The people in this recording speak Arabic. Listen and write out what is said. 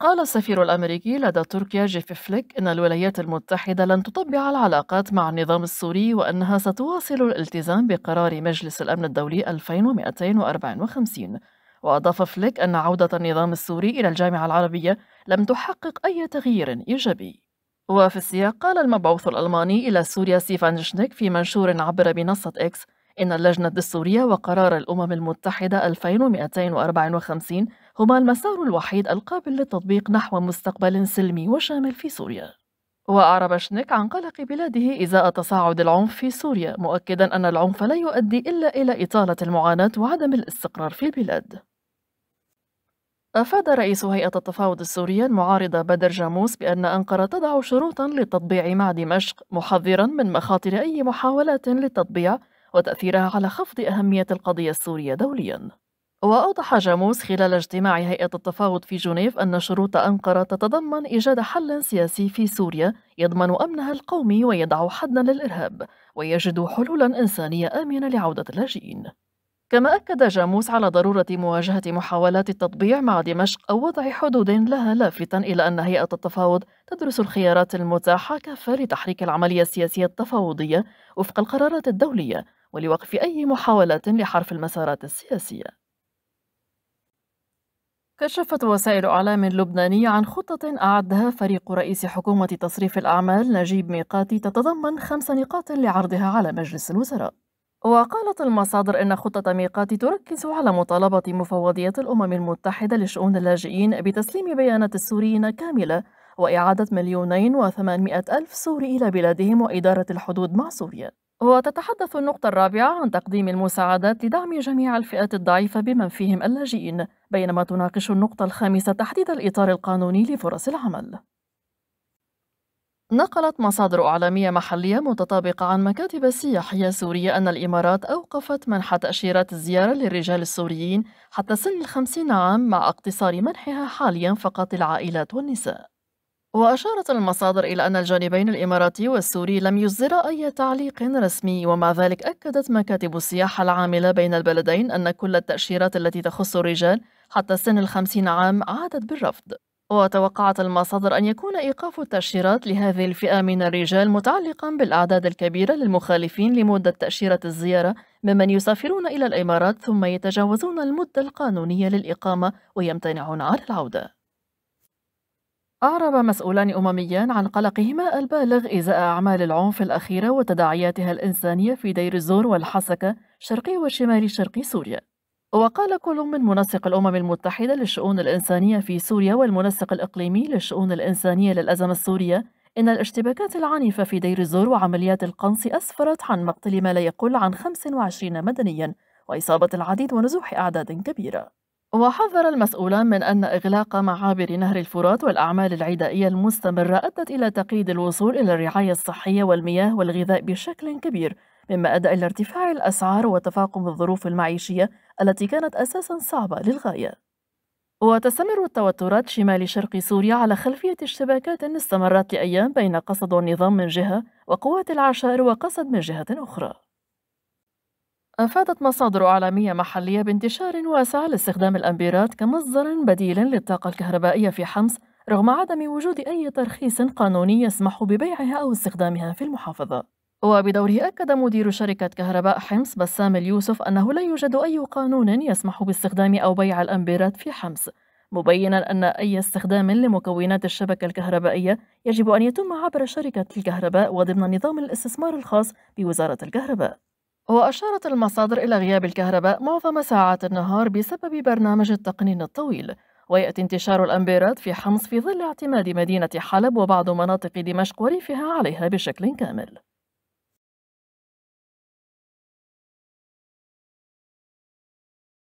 قال السفير الأمريكي لدى تركيا جيف فليك إن الولايات المتحدة لن تطبع العلاقات مع النظام السوري وأنها ستواصل الالتزام بقرار مجلس الأمن الدولي 2254 وأضاف فليك أن عودة النظام السوري إلى الجامعة العربية لم تحقق أي تغيير إيجابي وفي السياق قال المبعوث الألماني إلى سوريا سيفان شنيك في منشور عبر منصة إكس إن اللجنة الدستورية وقرار الأمم المتحدة 2254 هما المسار الوحيد القابل للتطبيق نحو مستقبل سلمي وشامل في سوريا وأعرب شنيك عن قلق بلاده إزاء تصاعد العنف في سوريا مؤكدا أن العنف لا يؤدي إلا إلى إطالة المعاناة وعدم الاستقرار في البلاد أفاد رئيس هيئة التفاوض السورية المعارضة بدر جاموس بأن أنقرة تضع شروطا للتطبيع مع دمشق محذرا من مخاطر أي محاولات للتطبيع وتأثيرها على خفض أهمية القضية السورية دوليا وأوضح جاموس خلال اجتماع هيئة التفاوض في جنيف أن شروط أنقرة تتضمن إيجاد حل سياسي في سوريا يضمن أمنها القومي ويضع حدا للإرهاب ويجد حلولا إنسانية آمنة لعودة اللاجئين كما أكد جاموس على ضرورة مواجهة محاولات التطبيع مع دمشق أو وضع حدود لها لافتا إلى أن هيئة التفاوض تدرس الخيارات المتاحة كافة لتحريك العملية السياسية التفاوضية وفق القرارات الدولية ولوقف أي محاولات لحرف المسارات السياسية كشفت وسائل إعلام لبنانية عن خطة أعدها فريق رئيس حكومة تصريف الأعمال نجيب ميقاتي تتضمن خمس نقاط لعرضها على مجلس الوزراء. وقالت المصادر إن خطة ميقاتي تركز على مطالبة مفوضية الأمم المتحدة لشؤون اللاجئين بتسليم بيانات السوريين كاملة وإعادة مليونين وثمانمائة ألف سوري إلى بلادهم وإدارة الحدود مع سوريا. وتتحدث النقطة الرابعة عن تقديم المساعدات لدعم جميع الفئات الضعيفة بمن فيهم اللاجئين، بينما تناقش النقطة الخامسة تحديد الإطار القانوني لفرص العمل. نقلت مصادر إعلامية محلية متطابقة عن مكاتب السياحية السورية أن الإمارات أوقفت منح تأشيرات الزيارة للرجال السوريين حتى سن الخمسين عام مع اقتصار منحها حاليا فقط العائلات والنساء وأشارت المصادر إلى أن الجانبين الإماراتي والسوري لم يصدرا أي تعليق رسمي ومع ذلك أكدت مكاتب السياحة العاملة بين البلدين أن كل التأشيرات التي تخص الرجال حتى سن الخمسين عام عادت بالرفض وتوقعت المصادر أن يكون إيقاف التأشيرات لهذه الفئة من الرجال متعلقا بالأعداد الكبيرة للمخالفين لمدة تأشيرة الزيارة ممن يسافرون إلى الإمارات ثم يتجاوزون المدة القانونية للإقامة ويمتنعون عن العودة أعرب مسؤولان أمميان عن قلقهما البالغ إزاء أعمال العنف الأخيرة وتداعياتها الإنسانية في دير الزور والحسكة شرقي وشمال شرق سوريا وقال كل من منسق الأمم المتحدة للشؤون الإنسانية في سوريا والمنسق الإقليمي للشؤون الإنسانية للأزمة السورية إن الاشتباكات العنيفة في دير الزور وعمليات القنص أسفرت عن مقتل ما لا يقل عن 25 مدنيا وإصابة العديد ونزوح أعداد كبيرة وحذر المسؤولان من أن إغلاق معابر نهر الفرات والأعمال العدائية المستمرة أدت إلى تقييد الوصول إلى الرعاية الصحية والمياه والغذاء بشكل كبير مما أدى إلى ارتفاع الأسعار وتفاقم الظروف المعيشية التي كانت أساسا صعبة للغاية وتستمر التوترات شمال شرق سوريا على خلفية اشتباكات استمرت لأيام بين قصد النظام من جهة وقوات العشائر وقصد من جهة أخرى أفادت مصادر أعلامية محلية بانتشار واسع لاستخدام الأمبيرات كمصدر بديل للطاقة الكهربائية في حمص رغم عدم وجود أي ترخيص قانوني يسمح ببيعها أو استخدامها في المحافظة وبدوره أكد مدير شركة كهرباء حمص بسام اليوسف أنه لا يوجد أي قانون يسمح باستخدام أو بيع الأمبيرات في حمص مبينا أن أي استخدام لمكونات الشبكة الكهربائية يجب أن يتم عبر شركة الكهرباء وضمن نظام الاستثمار الخاص بوزارة الكهرباء وأشارت المصادر إلى غياب الكهرباء معظم ساعات النهار بسبب برنامج التقنين الطويل ويأتي انتشار الأمبيرات في حمص في ظل اعتماد مدينة حلب وبعض مناطق دمشق وريفها عليها بشكل كامل